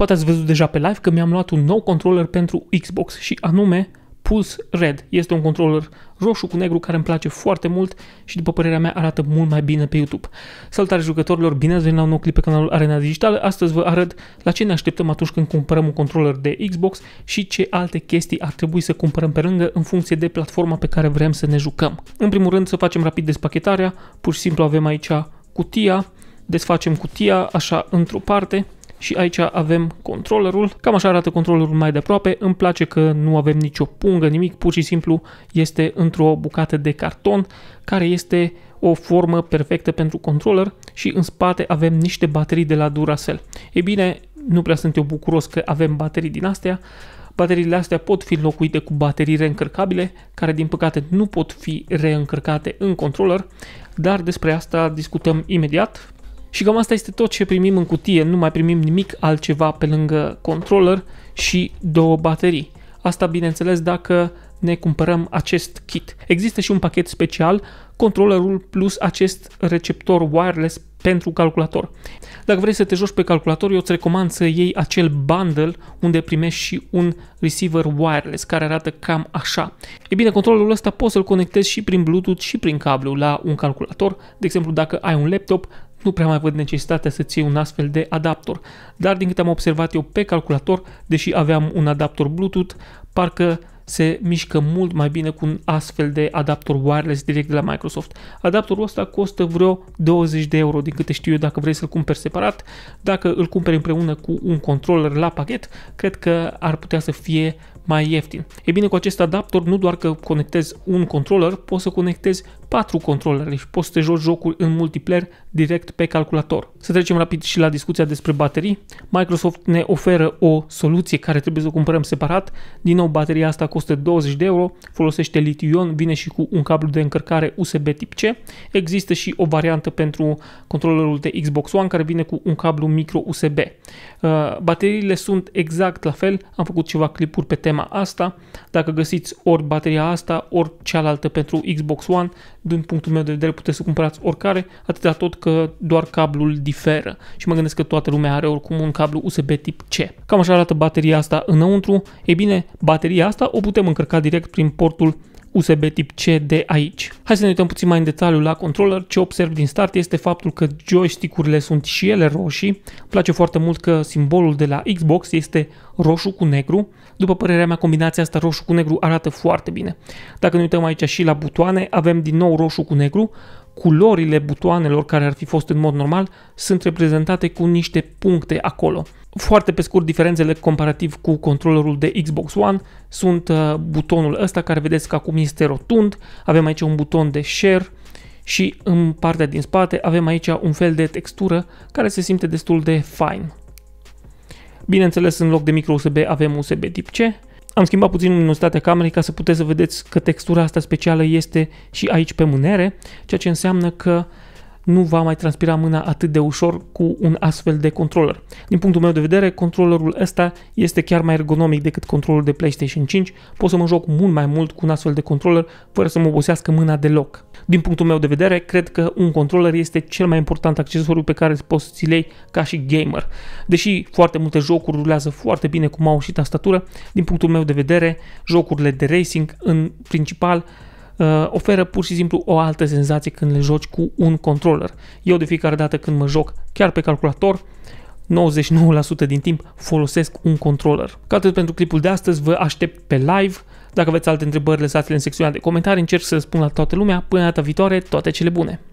Poate ați văzut deja pe live că mi-am luat un nou controller pentru Xbox și anume Pulse Red. Este un controller roșu cu negru care îmi place foarte mult și după părerea mea arată mult mai bine pe YouTube. Salutare jucătorilor, bine ați venit la un nou clip pe canalul Arena Digitală. Astăzi vă arăt la ce ne așteptăm atunci când cumpărăm un controller de Xbox și ce alte chestii ar trebui să cumpărăm pe lângă în funcție de platforma pe care vrem să ne jucăm. În primul rând să facem rapid despachetarea, pur și simplu avem aici cutia, desfacem cutia așa într-o parte, și aici avem controllerul. Cam așa arată controllerul mai de aproape. Îmi place că nu avem nicio pungă, nimic, pur și simplu este într-o bucată de carton care este o formă perfectă pentru controller și în spate avem niște baterii de la Duracell. Ei bine, nu prea sunt eu bucuros că avem baterii din astea. Bateriile astea pot fi locuite cu baterii reîncărcabile, care din păcate nu pot fi reîncărcate în controller, dar despre asta discutăm imediat. Și cam asta este tot ce primim în cutie, nu mai primim nimic altceva pe lângă controller și două baterii. Asta bineînțeles dacă ne cumpărăm acest kit. Există și un pachet special, controllerul plus acest receptor wireless pentru calculator. Dacă vrei să te joci pe calculator, eu îți recomand să iei acel bundle unde primești și un receiver wireless care arată cam așa. E bine, controlul ăsta poți să-l conectezi și prin Bluetooth și prin cablu la un calculator. De exemplu, dacă ai un laptop, nu prea mai văd necesitatea să-ți iei un astfel de adaptor. Dar din câte am observat eu pe calculator, deși aveam un adaptor Bluetooth, parcă se mișcă mult mai bine cu un astfel de adaptor wireless direct de la Microsoft. Adaptorul ăsta costă vreo 20 de euro din câte știu eu dacă vrei să-l cumperi separat. Dacă îl cumperi împreună cu un controller la pachet, cred că ar putea să fie mai ieftin. E bine, cu acest adaptor nu doar că conectezi un controller, poți să conectezi patru controlere și poți să te joci jocul în multiplayer direct pe calculator. Să trecem rapid și la discuția despre baterii. Microsoft ne oferă o soluție care trebuie să o cumpărăm separat. Din nou, bateria asta costă 20 de euro, folosește litiu-ion, vine și cu un cablu de încărcare USB tip C. Există și o variantă pentru controllerul de Xbox One care vine cu un cablu micro USB. Uh, bateriile sunt exact la fel, am făcut ceva clipuri pe tema programa asta, dacă găsiți ori bateria asta, ori cealaltă pentru Xbox One, din punctul meu de vedere puteți să cumpărați oricare, atâta tot că doar cablul diferă și mă gândesc că toată lumea are oricum un cablu USB tip C. Cam așa arată bateria asta înăuntru, Ei bine, bateria asta o putem încărca direct prin portul USB tip C de aici. Hai să ne uităm puțin mai în detaliu la controller. Ce observ din start este faptul că joystick-urile sunt și ele roșii. Îmi place foarte mult că simbolul de la Xbox este roșu cu negru. După părerea mea, combinația asta roșu cu negru arată foarte bine. Dacă ne uităm aici și la butoane, avem din nou roșu cu negru, culorile butoanelor care ar fi fost în mod normal sunt reprezentate cu niște puncte acolo. Foarte pe scurt, diferențele comparativ cu controllerul de Xbox One sunt uh, butonul ăsta care vedeți că acum este rotund, avem aici un buton de share și în partea din spate avem aici un fel de textură care se simte destul de fine. Bineînțeles, în loc de micro USB avem USB tip C am schimbat puțin luminositatea camerei ca să puteți să vedeți că textura asta specială este și aici pe mânere, ceea ce înseamnă că uh, nu va mai transpira mâna atât de ușor cu un astfel de controller. Din punctul meu de vedere, controllerul ăsta este chiar mai ergonomic decât controllerul de PlayStation 5. Pot să mă joc mult mai mult cu un astfel de controller fără să mă obosească mâna deloc. Din punctul meu de vedere, cred că un controller este cel mai important accesoriu pe care poți ți lei ca și gamer. Deși foarte multe jocuri rulează foarte bine cu mouse și tastatură, din punctul meu de vedere, jocurile de racing în principal uh, oferă pur și simplu o altă senzație când le joci cu un controller. Eu de fiecare dată când mă joc chiar pe calculator, 99% din timp folosesc un controller. Ca atât pentru clipul de astăzi, vă aștept pe live. Dacă aveți alte întrebări, lăsați-le în secțiunea de comentarii, încerc să răspund la toată lumea. Până data viitoare, toate cele bune!